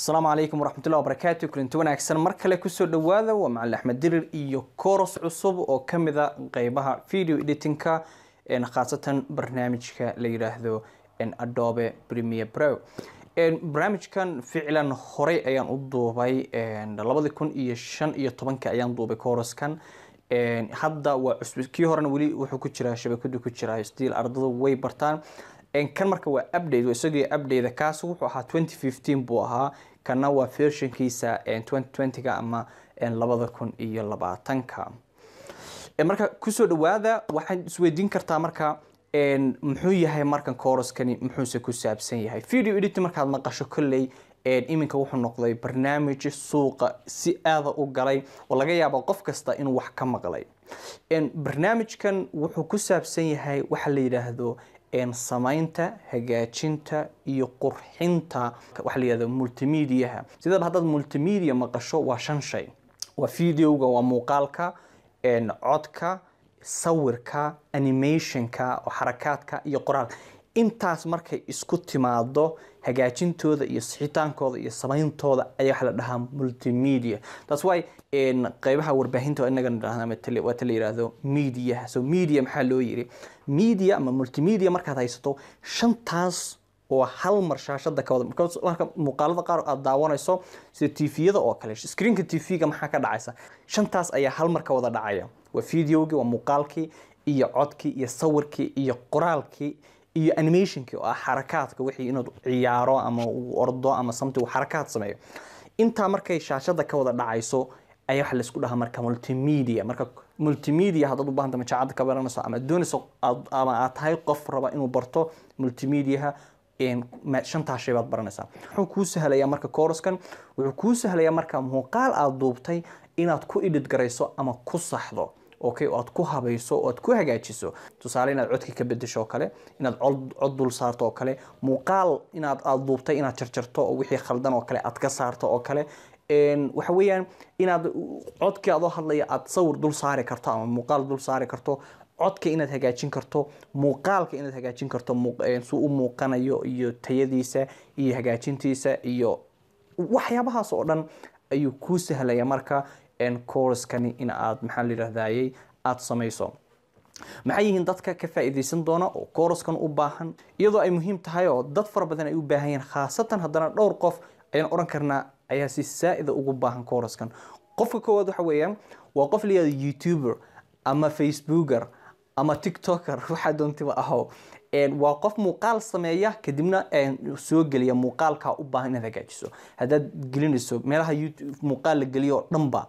asalaamu calaykum waraxmatullahi wabarakaatu kulinti wanaagsan mar kale kusoo dhawaada waa macalin axmed dirir iyo kooros cusub oo ka mida qeybaha video editingka khaasatan barnaamijka la yidhaahdo adobe premier brow barnaamijkan ficlan horey ayaan u duubay labadi kun iyo shan iyo tobanka ayaan duubay kooroskan hadda waa cusb kii horena weli wuxuu ku jiraa shabakadu ku jiraa stiil ardada way bartaan kan marka waa update isagii update kaas wuxuu ahaa twenty fifteen buu ahaa kana waa fershinkiisa ga ama labada kun iyo labaatanka marka kusoo dhawaada waxaad isweydiin kartaa marka muxuu yahay markan kooroskani muxuuse ku saabsan yahay video edit markaad maqasho kolley iminka wuxuu noqday barnaamij suuqa si aada u galay oo laga yaabo qof kasta inuu wax ka maqlay barnaamijkan wuxuu ku saabsan yahay waxa la yidhaahdo samaynta hagaajinta iyo qurxinta waxa la yihahda multimediaha sidaba haddaad multimedia maqasho waa shan shay waa videoga waa muuqaalka codka sawirka animationka oo xarakaadka iyo qoraalka intaas markay isku timaado hagaajintooda iyo sixitaankooda iyo samayntooda ayaa waxa la dhahaa multimedia that's why qeybaha warbaahinta inaganwaa la yiraahdo mediaha so media maxaa loo yiri media ama multimedia markaad haysato shantaas oo hal mar shaashada ka wada marka muuqaalada qaar aad daawanayso sida tviyada oo kale screenka tvga maxaa ka dhacaysa shantaas ayaa hal mar ka wada dhacaya waa videogii waa muuqaalkii iyo codkii iyo sawirkii iyo qoraalkii iyo animationka oo ah xarakaadka wixii inaad ciyaaro ama uu ordo ama something xarakaad sameeyo intaa markay shaashada ka wada dhacayso ayaa waxa laysku dhahaa marka multimedia marka multimedia haddaad u baahanta majaacadda ka baranayso ama doonayso ama aad tahay qof raba inuu barto multimediaha shantaa baad baranaysaa wuxuu kuu sahlayaa marka koroskan wuxuu kuu sahlayaa marka muuqaal aad duubtay inaad ku idhid ama ku saxdo okay oo aad ku habayso oo aad ku hagaajiso tusaale inaad codka ka bedesho oo kale inaad cod dul saarto oo kale muuqaal inaad aad duubtay inaad jarjarto oo wixii khaldan oo kale aad ka saarto oo kale waxa weeyaan inaad codkii adoo hadlaya aad sawir dul saari karto ama muuqaal dul saari karto codka inaad hagaajin karto muuqaalka inaad hagaajin karto suu u muuqanayo iyo tayadiisa iyo hagaajintiisa iyo waxyaabahaas oo dhan ayuu kuu sahlaya marka coruskani in aad maxaa layidhahdayey aada samayso maxay yihiin dadka ka faa doona oo koruskan u baahan iyadoo ay muhiim tahay oo dad fara badan ay u baahan yihiin khaasatan haddana dhowr qof ayaan odhan karnaa ayaa si saa ugu baahan koruskan qofka koowaad waxa weeyaan waa qof layihahdo youtuber ama facebooker ama tiktoker waxaa doontiba aho waa qof muuqaal sameeya kadibna soo geliya muuqaalka u baahan inaad hagaajiso haddaad gelinayso meelaha muuqaal la geliyo oo dhanba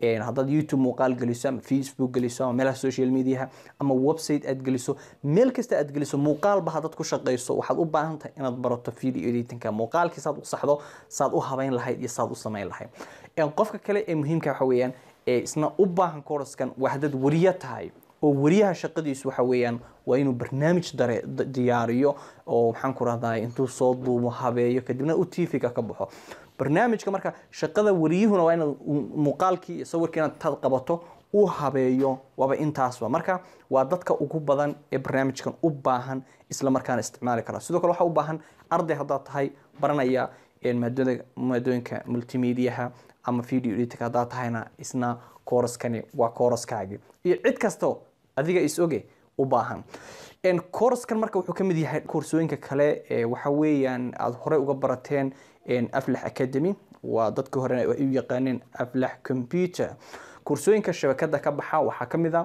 hadaad youtube muuqaal geliso ama facebook geliso ama meelaha social mediaha ama website aad geliso meel kasta aad geliso muuqaalba hadaad ku shaqayso waxaad u baahan tahay inaad barato video editinka muuqaalkii saad u saxdo saad u habeyn lahayd iyo saad u samayn lahayd qofka kale ee muhiimka waxa weeyaan ee isna u baahan koraskan waa haddaad wariya tahay oo wariyaha shaqadiisu waxa weeyaan waa inuu barnaamij dare diyaariyo oo maxaan ku rahdaa intuu soo duubo habeeyo kadibna u tv ka baxo barnaamijka marka shaqada wariyuhuna waa inaad muuqaalkii iyo sawirkii inaad taad qabato u habeeyo waaba intaasba marka waa dadka ugu badan ee barnaamijkan u baahan isla isticmaali kara sidoo kale waxaa u baahan arday haddaad tahay baranaya maadooyinka multimediaha ama video editka haddaad tahayna isna kooraskani waa kooraskaagii iyo cid kastoo adiga is-oge u baahan kooraskan marka wuxuu ka mid yahay koorsooyinka kale waxaa weeyaan aada horey uga barateen aflax academy waa dadkii horena ay u yaqaaneen aflax computer kursooyinka shabakada ka baxa waxaa kamid a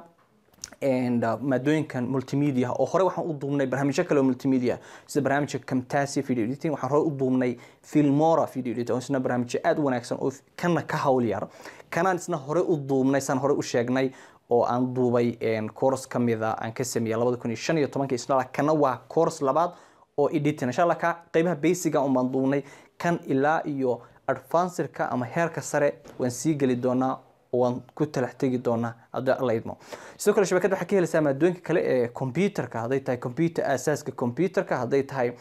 ah, uh, maadooyinkan multimedia oo hore waxaan u duubnay barnaamijyo kale oo multimedia sida barnaamijka camtasi video editing waxaan hore u duubnay filmora video editing oo isna barnaamijyo aada u wanaagsan oo kana ka howlyar kanaan isna hore u duubnay saan hore u sheegnay oo aan duubay course kamida ah, aan ka sameeyay labada kun iyo shan iyo tobankii isna kana waa course labaad oo editing insha allah basiga un duubnay kan ilaa iyo advancedka ama heerka sare waan sii geli doonaa oo waan ku talax doonaa haddii alla idmo sidoo kale shabakad waxaa ka helaysaa maadooyinka kale ee computerka hadday tahay computer aasaaska computerka hadday tahay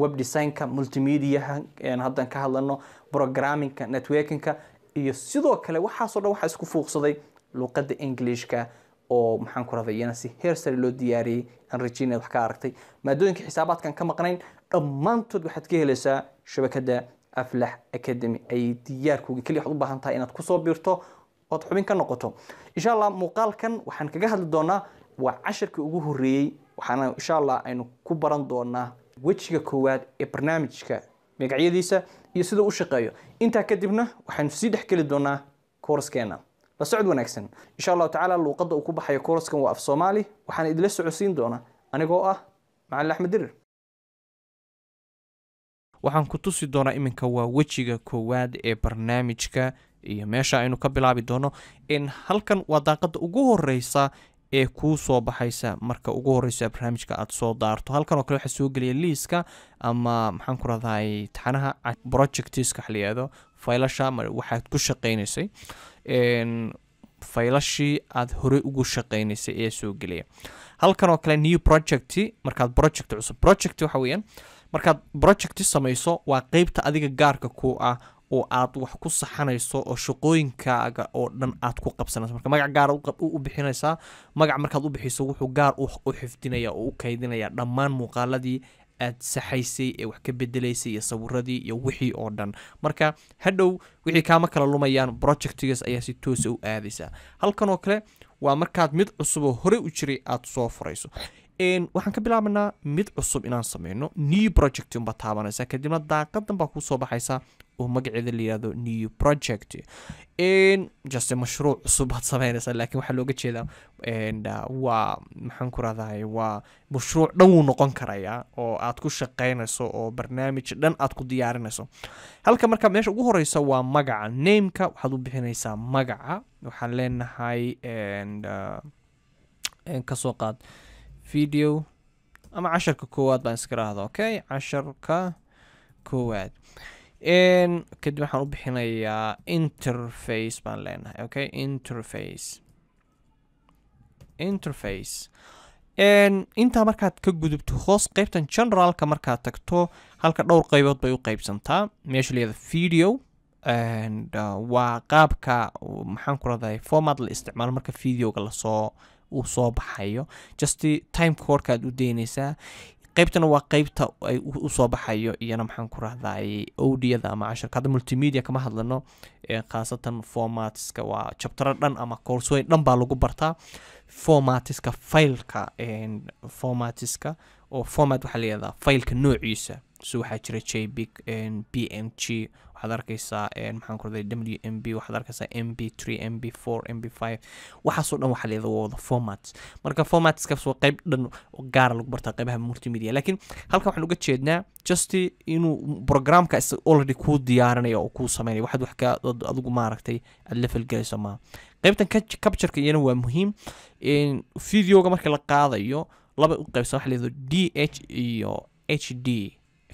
web designka multimediaha haddan ka hadlano programmingka networkingka iyo sidoo kale waxaasoo dhan waxaa isku fuuqsaday luuqadda englishka oo maxaan ku rabayana si heer loo diyaariyey aan rajaynaya wax ka aragtay maadooyinka xisaabaadkan ka maqnayn dhammaantood waxaad ka helaysaa shabakadda aflax academy ay diyaarkooga keliya waxad u baahan tahay inaad kusoo biirto ood xubin ka noqoto insha allah muuqaalkan waxaan kaga hadli doonaa waa casharkii ugu horreeyey waxaana insha allah aynu ku baran doonaa wejiga koowaad ee barnaamijka magacyadiisa iyo siduu u shaqeeyo intaa kadibna waxaynu sii dhex geli doonaa koorskeena la socod wanaagsan insha allahu tacaala luuqadda uu ku baxayo kooraskan waa af soomaali waxaan idila socodsiin doonaa anigoo ah macalin axmed dirir waxaan ku tusi doonaa iminka waa wejiga koowaad ee barnaamijka iyo meesha aynu ka bilaabi doono in halkan waa daaqadda ugu horeysa ee kuu soo baxaysa marka ugu horeysa barnaamijka aada soo daarto halkan oo kale waxaa soo geliya liiska ama maxaan ku rahdahay taxanaha projectiska waxa la yihahdo waxaad ku shaqeynaysay faylashii aad horey ugu shaqeynaysay ayaa soo gelaya halkan oo kale new project markaad project cusub project waxa weeyaan markaad project samayso waa qeybta adiga gaarka ku ah oo aad wax ku saxanayso oo shaqooyinkaaga oo dhan aad ku qabsanayso marka magac gaara u bixinaysaa magac markaad u bixiso wuxuu gaar u xifdinaya oo u kaydinaya dhammaan muuqaaladii aad saxaysay ee wax ka bedelaysay iyo sawiradii iyo wixii oo dhan marka hadhow wixii kaama kala lumayaan projectigaas ayaa si toosa ah u aadaysaa halkan oo kale waa markaad mid cusuboo horey u jiray aad soo furayso waxaan ka bilaabanaa mid cusub inaan sameyno new project unbaa taabanaysa kadibna daaqadan baa kuu soo baxaysa oo magaceeda layihahdo new project juste mashruuc cusub aad sameynaysaa laakiin waxaa looga jeedaa waa maxaan ku rahdahay waa mashruuc dhan wuu noqon karayaa oo aad ku shaqeynayso oo barnaamij dhan aad ku diyaarinayso halka markaa meesha ugu horeysa waa magaca nameka waxaad u bixinaysaa magaca waxaan leenahay kasoo qaad video ama casharka koowaad baan iska okay casharka koowaad kadib waxaan u bixinayaa interface baan leenahay okay interface interface intaa markaad ka gudubto hoos qeybtan generaalka markaad tagto halka dhowr qeybood bay u qeybsantaa meesha leeda video uh, waa qaabka maxaan ku radahay format la isticmaalo marka videoga lasoo uu soo baxayo just time koorka aad u daynaysaa qaybtana waa qaybta ay usoo baxayo iyana maxaan ku rahday odiyada ama casharka hadda multimedia kama hadlano khaasatan formatska waa jabtaro dhan ama koorsooyin dhan baa lagu bartaa formatiska failka formatiska oo format waxaa layadaa failka noociisa so waxaa jira j b m g waxaad arkaysaa maxaan kurday w m b waxaad arkaysaa m b three m b four m b five waxaasoo dhan waxaa leeda wada formats marka formatskaas waa qayb dhan gaara lagu bartaa qaybaha multimedia laakiin halkan waxaan uga jeednaa just inuu programka already kuu diyaarinaya oo kuu sameynaya waxaad wax adigu maaragtay aad la falgelayso maaha qaybtan captureka iyana waa muhiim videoga marka la qaadayo laba u qaybsan waxaa leedaha d h iyo h d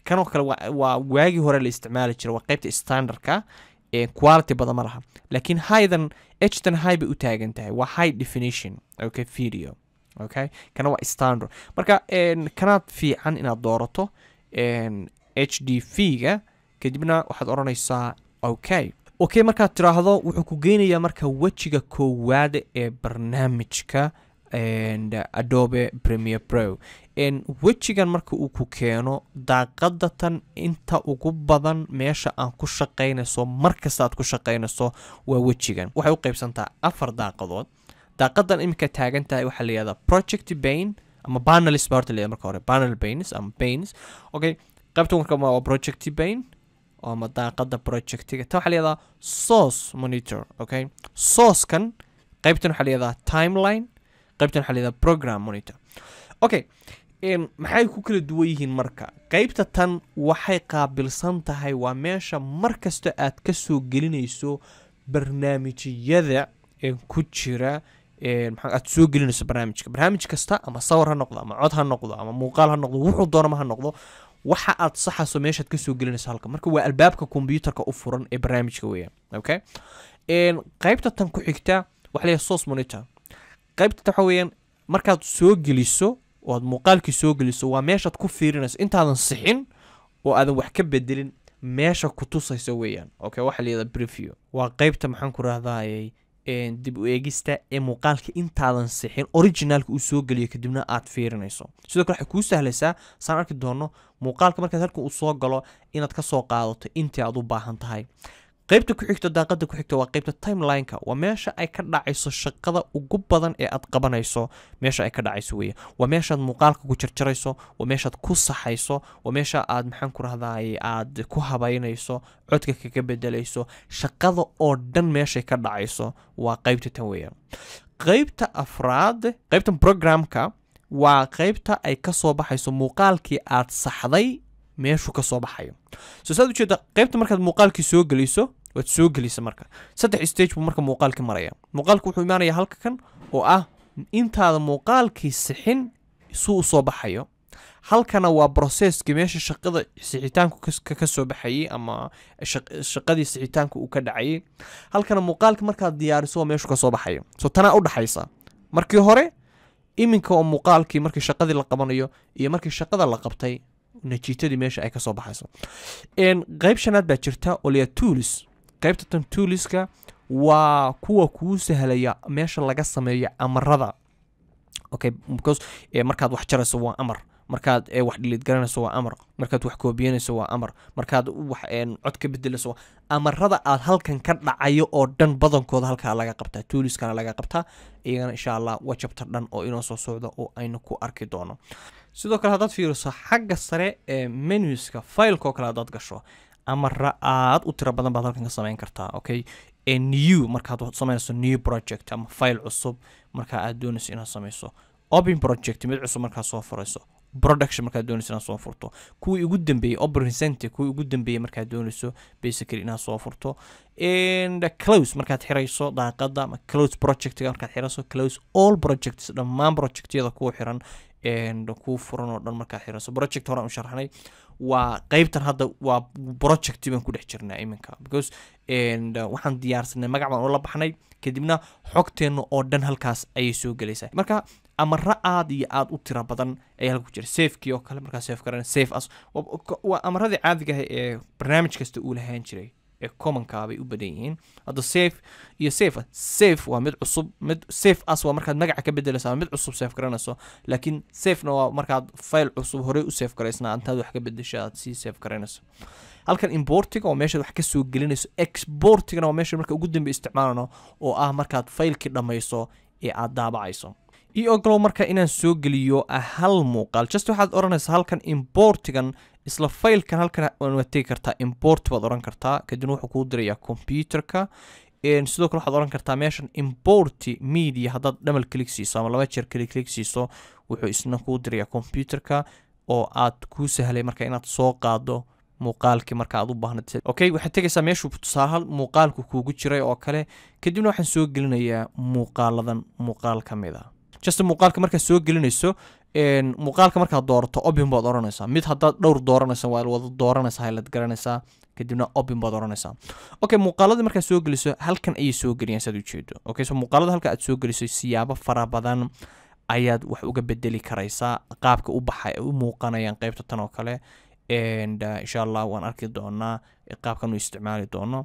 kanoo kale waa waagii hore la isticmaali jira waa qeybta standardka quality badan ma laha laakiin highdan htan high bay u taagan tahay waa high definition okay video okay kana waa standard marka kanaad fiican inaad doorato h d v ga kadibna waxaad odhanaysaa okay okay markaad tiraahdo wuxuu ku geynayaa marka wejiga koowaada ee barnaamijka adobe premier brow wejigan marka uu ku keeno daaqada tan inta ugu badan meesha aan ku shaqaynayso markasta ku shaqaynayso waa wejigan waxay u qeybsantaa afar daaqadood daaqadan iminka taagan tahay waxaa layihahdaa project bain ama banalis baa horta layihahda marka hore banal bains ama bains okay qaybta marka waa project bain ama daaqada projectiga tan waxaa layihahdaa source monitor okay source qaybtan waxaa layihahdaa timeline qaybtan waxaa layidhaha program monitor okay maxay ku kala duwan yihiin marka qaybta tan waxay qaabilsan tahay waa meesha mar kasta aad ka soo gelinayso barnaamijyada ku jira aad soo gelinayso barnaamijka barnaamij kasta ama sawar ha noqdo ama cod ha noqdo ama muuqaal ha noqdo wuxuu doonama ha noqdo waxa aad saxayso meeshaad kasoo gelinayso halka marka waa albaabka kombyuutarka u furan ee barnaamijka weeyaan okay qaybta tan ku xigta waxa la source monitor qaybta waxa weyaan markaad soo geliso oo aad muuqaalkii soo geliso waa meeshaad ku fiirinayso intaadan sixin oo aadan wax ka bedelin meesha ku tusaysa weeyaan okay waxaa layihahda breview waa qaybta maxaan ku rahdaayay dib u eegista ee muuqaalka intaadan sixin originaalka uu soo geliyo kadibna aad fiirinayso sidoo kale waxay kuu sahlaysaa saan arki doono muuqaalka markaas halka uu soo galo inaad ka soo qaadato intii aad u baahan tahay qaybta ku xigta daaqada ku xigta waa qaybta timelineka waa meesha ay ka dhacayso shaqada ugu badan ee aad qabanayso meesha ay ka dhacayso wey waa meeshaad muuqaalka ku jarjarayso waa meeshaad ku saxayso waa meesha aad maxaan ku rahday aad ku habaynayso codka kaga bedelayso shaqada oo dhan meeshay ka dhacayso waa qaybta tan weeyaan qaybta afraad qaybtan programka waa qaybta ay kasoo baxayso muuqaalkii aad saxday meeshu kasoo baxayo so saad ujeeda qaybta markaad muuqaalkii soo geliso waad soo gelisa marka saddex stage buu marka muuqaalka maraya muuqaalka wuxuu imaanaya halka kan oo ah intaada muuqaalkii sixin suu u soo baxayo halkana waa brocesski meesha shaqada sixitaanku ka soo baxayay ama shaqadii sixitaanka uu ka dhacayay halkana muuqaalka markaad diyaariso waa meeshu kasoo baxayo so tanaa u dhaxaysa markii hore iminka oo muuqaalkii markii shaqadii la qabanayo iyo markii shaqada la qabtay natiijadii meesha ay kasoo baxayso qayb baa jirta olya qaybta tuuliska waa kuwa kuu sahlaya meesha laga sameeyo amarada okay eh, markaad wax jarayso waa amar markaad e, wax dhiliid garanayso waa amar markaad wax koobiyanayso waa amar markaad wax eh, cod ka bedelayso amarada aad halkan ka dhacayo oo dhan badankooda halkaa laga qabtaa tuuliskana laga qabtaa iyagana insha allah waa jabta dhan oo inoo soo socdo oo aynu ku arki doono sidoo kale haddaad fiiriso xagga sare ee menuska fileko kale haddaad gasho ama ra aad u tira badan baad halkan ka samayn kartaa okay ee new markaad waxaad new project ama file cusub marka aad doonayso inaad samayso open project mid cusub markaad soo furayso production markaad doonayso inaad soo furto kuwii ugu dambeeyey operesente kuwii ugu dambeeyey markaad doonayso basically inaad soo furto close markaad xirayso daaqada ama close projectga markaad xirayso close all projects dhammaan projectyada kuu xiran kuu furan oo dhan markaad xirayso project horaan u sharxnay waa qeybtan hadda waa project baan ku dhex jirnaa iminka because uh, waxaan diyaarsanay magac baan oola baxnay kadibna xogteenna oo dhan halkaas ayay soo gelaysaa marka amaro aada iyo aada u tira badan ayaa halka ku jira safekii oo kale markaa safe garan safe as amaradii caadiga ee barnaamij kasta uu lahaan jiray ee commonka bay u badan yihiin hadda safe iyo safe ah, safe waa mid cusub mid safe as waa markaad magaca ka bedeleyso ama mid cusub safe garanayso laakiin safena waa markaad file cusub horey u safe garaysna intaad wax ka bedesha aad sii safe garanayso halkan importiga oo meeshaad wax kasoo gelinayso exportigana waa meesha marka ugu dambe isticmaalano oo ah markaad faylkii dhammayso ee aad daabacayso io ogolow marka inaan soo geliyo ah hal muuqaal just waxaad odhanaysa halkan importigan isla faylkan halkan waad tegi kartaa import baad oran kartaa kadibna wuxuu kuu dirayaa computerka sidoo kale waxaad oran kartaa meeshan import media haddaad dhamal klig siiso ama laba jeer kliklig siiso wuxuu isna kuu dirayaa computerka oo aad kuu sahlay marka inaad soo qaado muuqaalkii marka aad u baahnad okay waxaad tegaysaa meeshuu tusaahal muuqaalku kuugu jiray oo kale kadibna waxaan soo gelinayaa muuqaaladan muuqaal ka mid a ah just muuqaalka markaad soo gelinayso muuqaalka markaad doorato obin baad odhanaysaa mid haddaad dhowr dooranaysa waa wada dooranaysaa halad garanaysaa kadibna obin baad odhanaysaa okay muuqaaladii markaad soo geliso halkan ayay soo geliyaan saad ujeedo okay so muuqaalada halka aad soo geliso siyaabo fara badan ayaad wax uga bedeli karaysaa qaabka u baxa ay u muuqanayaan qaybta tan oo kale ah, insha allah waan arki doonaa qaabkan u isticmaali doono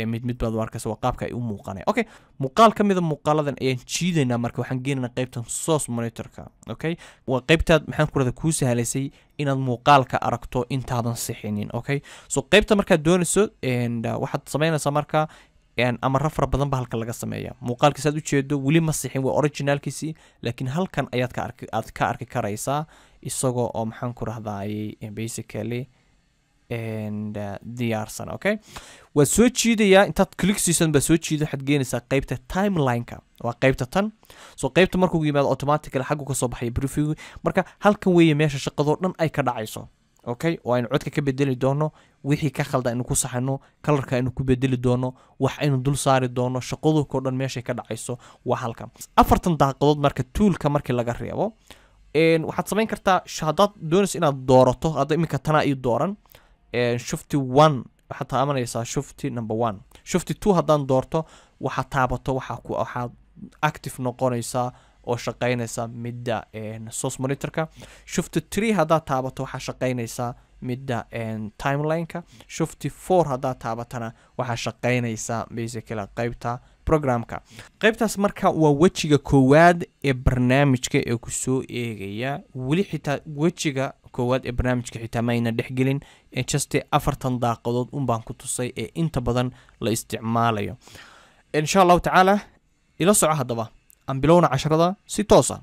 ee mid midbaad u arkaysa waa qaabka ay u muuqanaya okay muuqaal ka mida ah muuqaaladan ayaan jiidaynaa marka waxaan geenaynaa qaybtan source monitorka okay waa qaybtaad maxaan ku rahda kuu sahlaysay inaad muuqaalka aragto intaadan sixinin okay so qaybta markaad doonayso ah, waxaad samaynaysaa marka amara fara badan ba halkan laga sameeya muuqaalka saad ujeedo weli ma sixin waa originaalkiisii laakiin halkan ayaad aad ka arki karaysaa isagoo oo maxaan ku rahdaayey basically Uh, diyaarsan okay waad soo jiidayaa intaad click siisan baa soo jiida waxaad geenaysaa qeybta timelineka waa qeybta tan soo qeybta markuu yimaado automatically xaggu kasoo baxaya briefing marka halkan weeye meesha shaqadoo dhan ay ka dhacayso okay oo aynu codka ka bedeli doono wixii ka khalda aynu ku saxano kalarka aynu ku bedeli doono wax aynu dul saari doono shaqadookao dhan meeshay ka dhacayso waa halkan afartan daaqadood marka tuulka markii laga reebo waxaad samayn kartaa hadaad doonayso inaad doorato hadda iminka tanaa ii dooran shufti one waxaad taabanaysaa shufti number one shufti two haddaan doorto waxaad taabato waxaad active noqonaysaa oo shaqeynaysa midda source monitorka shufti three haddaad taabato waxaa shaqeynaysaa midda timelineka shufti four haddaad taabatana waxaa shaqeynaysaa basically qaybta programka qaybtaas marka waa wejiga koowaad ee barnaamijka ee kusoo eegaya weli xitaa wejiga koowaad ee barnaamijka xitaa maayna dhexgelin ee jaste afartan daaqadood unbaan ku tusay ee inta badan la isticmaalayo insha allahu tacaala ila soco haddaba aan bilowna casharada si toosa